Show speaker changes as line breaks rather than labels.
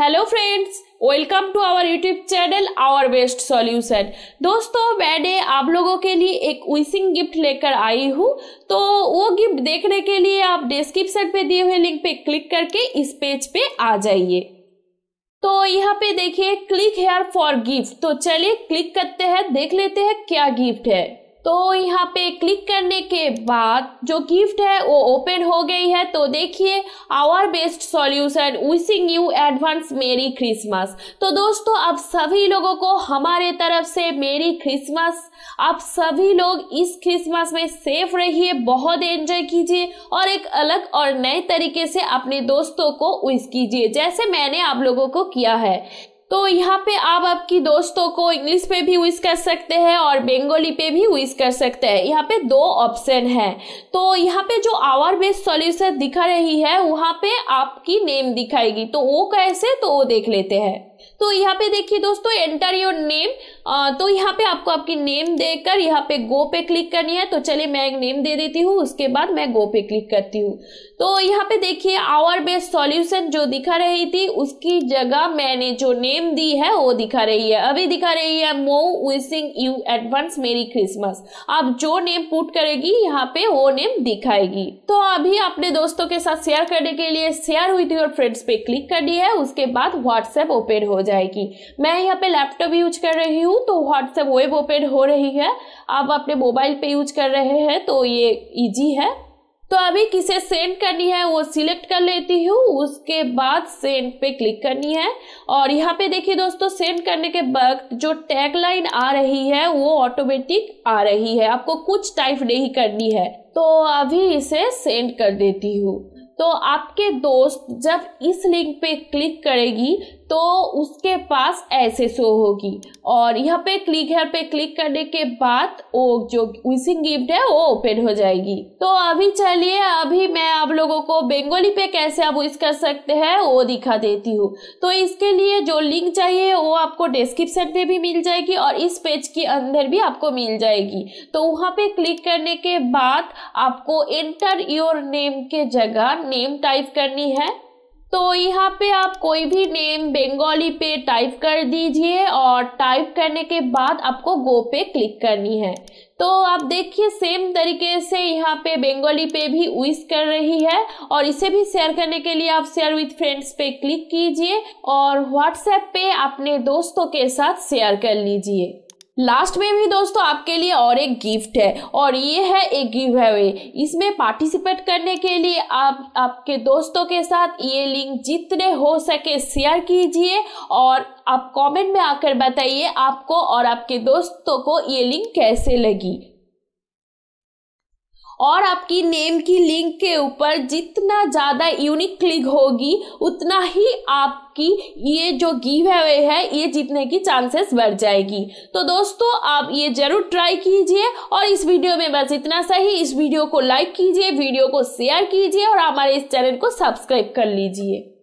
hello friends welcome to our YouTube channel our best solution दोस्तों मैंने आप लोगों के लिए एक विशिंग गिफ्ट लेकर आई हूँ तो वो गिफ्ट देखने के लिए आप डिस्क्रिप्शन पे दिए हुए लिंक पे क्लिक करके इस पेज पे आ जाइए तो यहाँ पे देखिए क्लिक हेयर फॉर गिफ्ट तो चलिए क्लिक करते हैं देख लेते हैं क्या गिफ्ट है तो यहाँ पे क्लिक करने के बाद जो गिफ्ट है वो ओपन हो गई है तो देखिए our best solution wishing you advance merry Christmas तो दोस्तों आप सभी लोगों को हमारे तरफ से मेरी क्रिसमस आप सभी लोग इस क्रिसमस में सेफ रहिए बहुत एंजॉय कीजिए और एक अलग और नए तरीके से अपने दोस्तों को विश कीजिए जैसे मैंने आप लोगों को किया है तो यहाँ पे आप आपकी दोस्तों को इंग्लिश पे भी विश कर सकते हैं और बेंगोली पे भी विश कर सकते हैं यहाँ पे दो ऑप्शन है तो यहाँ पे जो आवर बेस्ड सॉल्यूशन दिखा रही है वहाँ पे आपकी नेम दिखाएगी तो वो कैसे तो वो देख लेते हैं तो यहाँ पे देखिए दोस्तों एंटर योर नेम तो यहाँ पे आपको आपकी नेम देकर यहाँ पे गो पे क्लिक करनी है तो चलिए मैं एक नेम दे देती हूँ उसके बाद मैं गो पे क्लिक करती हूँ तो यहाँ पे देखिए आवर बेस्ड सॉल्यूशन जो दिखा रही थी उसकी जगह मैंने जो नेम दी है वो दिखा रही है अभी दिखा रही है मो wishing you advance merry Christmas आप जो नेम पुट करेगी यहाँ पे वो नेम दिखाएगी तो अभी अपने दोस्तों के साथ शेयर करने के लिए शेयर हुई थी और फ्रेंड्स पे क्लिक करनी है उसके बाद व्हाट्सएप ओपन हो जाएगी मैं यहाँ पे लैपटॉप यूज कर रही हूँ तो व्हाट्सएप वेब ओपन हो रही है आप अपने मोबाइल पे यूज कर रहे हैं तो ये इजी है तो अभी किसे सेंड करनी है वो सिलेक्ट कर लेती हूँ उसके बाद सेंड पे क्लिक करनी है और यहाँ पे देखिए दोस्तों सेंड करने के वक्त जो टैग लाइन आ रही है वो ऑटोमेटिक आ रही है आपको कुछ टाइप नहीं करनी है तो अभी इसे सेंड कर देती हूँ तो आपके दोस्त जब इस लिंक पे क्लिक करेगी तो उसके पास ऐसे शो होगी और यहाँ पे क्लिक हेयर पे क्लिक करने के बाद वो जो विशिंग गिफ्ट है वो ओपन हो जाएगी तो अभी चलिए अभी मैं आप लोगों को बेंगोली पे कैसे आप विश कर सकते हैं वो दिखा देती हूँ तो इसके लिए जो लिंक चाहिए वो आपको डिस्क्रिप्शन में भी मिल जाएगी और इस पेज के अंदर भी आपको मिल जाएगी तो वहाँ पे क्लिक करने के बाद आपको एंटर योर नेम के जगह नेम टाइप करनी है तो यहाँ पे आप कोई भी नेम बेंगोली पे टाइप कर दीजिए और टाइप करने के बाद आपको गो पे क्लिक करनी है तो आप देखिए सेम तरीके से यहाँ पे बेंगोली पे भी विश कर रही है और इसे भी शेयर करने के लिए आप शेयर विथ फ्रेंड्स पे क्लिक कीजिए और व्हाट्सएप पे अपने दोस्तों के साथ शेयर कर लीजिए लास्ट में भी दोस्तों आपके लिए और एक गिफ्ट है और ये है एक गिव अवे इसमें पार्टिसिपेट करने के लिए आप आपके दोस्तों के साथ ये लिंक जितने हो सके शेयर कीजिए और आप कमेंट में आकर बताइए आपको और आपके दोस्तों को ये लिंक कैसे लगी और आपकी नेम की लिंक के ऊपर जितना ज़्यादा यूनिक क्लिक होगी उतना ही आपकी ये जो गिव अवे है ये जीतने की चांसेस बढ़ जाएगी तो दोस्तों आप ये ज़रूर ट्राई कीजिए और इस वीडियो में बस इतना सा ही इस वीडियो को लाइक कीजिए वीडियो को शेयर कीजिए और हमारे इस चैनल को सब्सक्राइब कर लीजिए